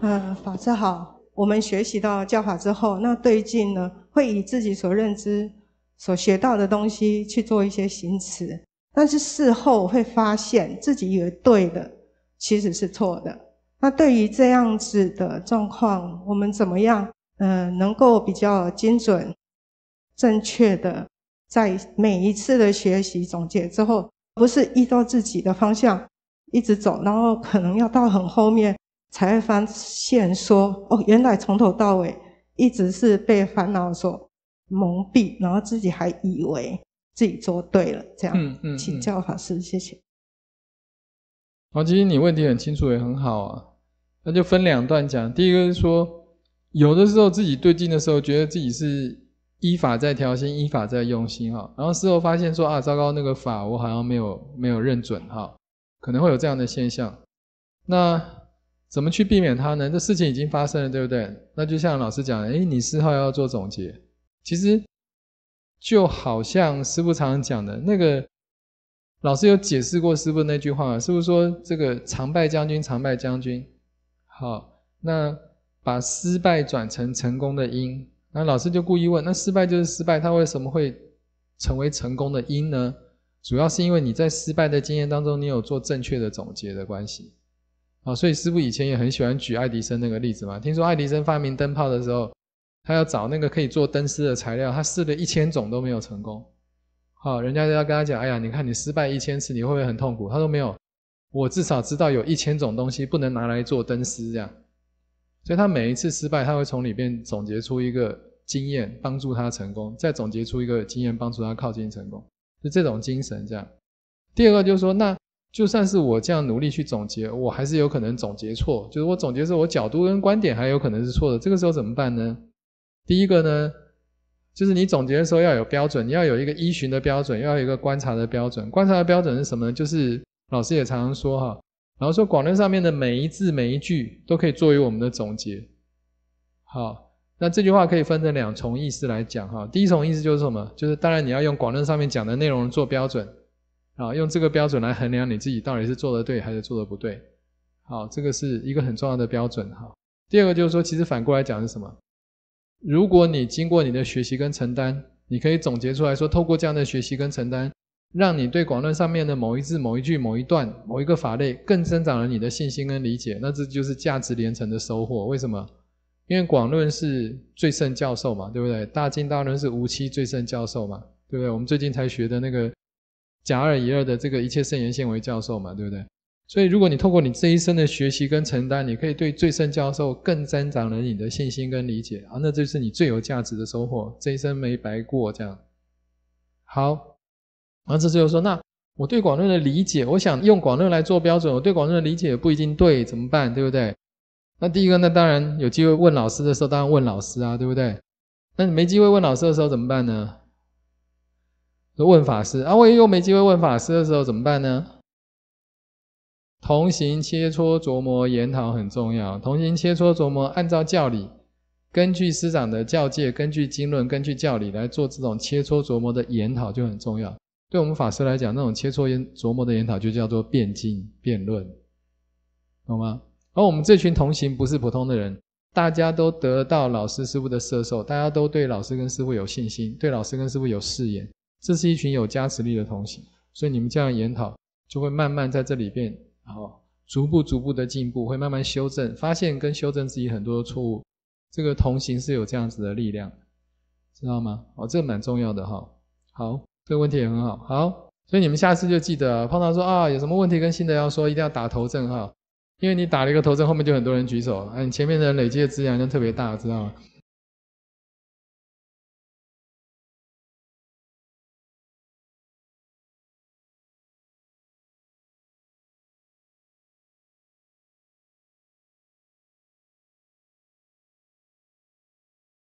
嗯，法师好。我们学习到教法之后，那对境呢，会以自己所认知、所学到的东西去做一些行持，但是事后会发现自己以为对的其实是错的。那对于这样子的状况，我们怎么样？嗯，能够比较精准、正确的在每一次的学习总结之后，不是依照自己的方向一直走，然后可能要到很后面。才发现说哦，原来从头到尾一直是被烦恼所蒙蔽，然后自己还以为自己做对了这样。嗯嗯。请教法师，谢谢。好，其实你问题很清楚，也很好啊。那就分两段讲。第一个是说，有的时候自己对境的时候，觉得自己是依法在调心、依法在用心哈，然后事后发现说啊，糟糕，那个法我好像没有没有认准哈，可能会有这样的现象。那。怎么去避免它呢？这事情已经发生了，对不对？那就像老师讲，哎，你四号要做总结。其实就好像师傅常常讲的那个，老师有解释过师傅那句话师傅说：“这个常败将军，常败将军。”好，那把失败转成成功的因。那老师就故意问：“那失败就是失败，他为什么会成为成功的因呢？”主要是因为你在失败的经验当中，你有做正确的总结的关系。啊，所以师傅以前也很喜欢举爱迪生那个例子嘛。听说爱迪生发明灯泡的时候，他要找那个可以做灯丝的材料，他试了一千种都没有成功。好，人家就要跟他讲，哎呀，你看你失败一千次，你会不会很痛苦？他说没有，我至少知道有一千种东西不能拿来做灯丝这样。所以他每一次失败，他会从里面总结出一个经验，帮助他成功；再总结出一个经验，帮助他靠近成功。就这种精神这样。第二个就是说那。就算是我这样努力去总结，我还是有可能总结错。就是我总结时候，我角度跟观点还有可能是错的。这个时候怎么办呢？第一个呢，就是你总结的时候要有标准，你要有一个依循的标准，要有一个观察的标准。观察的标准是什么呢？就是老师也常常说哈，然后说广论上面的每一字每一句都可以作为我们的总结。好，那这句话可以分成两重意思来讲哈。第一重意思就是什么？就是当然你要用广论上面讲的内容做标准。啊，用这个标准来衡量你自己到底是做得对还是做得不对。好，这个是一个很重要的标准哈。第二个就是说，其实反过来讲是什么？如果你经过你的学习跟承担，你可以总结出来说，透过这样的学习跟承担，让你对广论上面的某一字、某一句、某一段、某一个法类，更增长了你的信心跟理解，那这就是价值连城的收获。为什么？因为广论是最胜教授嘛，对不对？大经大论是无期最胜教授嘛，对不对？我们最近才学的那个。甲二乙二的这个一切肾炎纤为教授嘛，对不对？所以如果你透过你这一生的学习跟承担，你可以对最圣教授更增长了你的信心跟理解啊，那这就是你最有价值的收获，这一生没白过。这样好，后这就是说，那我对广论的理解，我想用广论来做标准，我对广论的理解不一定对，怎么办？对不对？那第一个，那当然有机会问老师的时候，当然问老师啊，对不对？那你没机会问老师的时候怎么办呢？问法师，啊，万一又没机会问法师的时候怎么办呢？同行切磋琢磨研讨很重要。同行切磋琢磨，按照教理，根据师长的教诫，根据经论，根据教理来做这种切磋琢磨的研讨就很重要。对我们法师来讲，那种切磋研琢磨的研讨就叫做辩经辩论，懂吗？而我们这群同行不是普通的人，大家都得到老师师傅的摄受，大家都对老师跟师傅有信心，对老师跟师傅有誓言。这是一群有加持力的同行，所以你们这样研讨，就会慢慢在这里边，然后逐步逐步的进步，会慢慢修正，发现跟修正自己很多的错误。这个同行是有这样子的力量，知道吗？哦，这蛮重要的哈。好，这个问题也很好。好，所以你们下次就记得，碰到说啊，有什么问题跟新的要说，一定要打头阵哈，因为你打了一个头阵，后面就很多人举手，啊，你前面的人累积的资源就特别大，知道吗？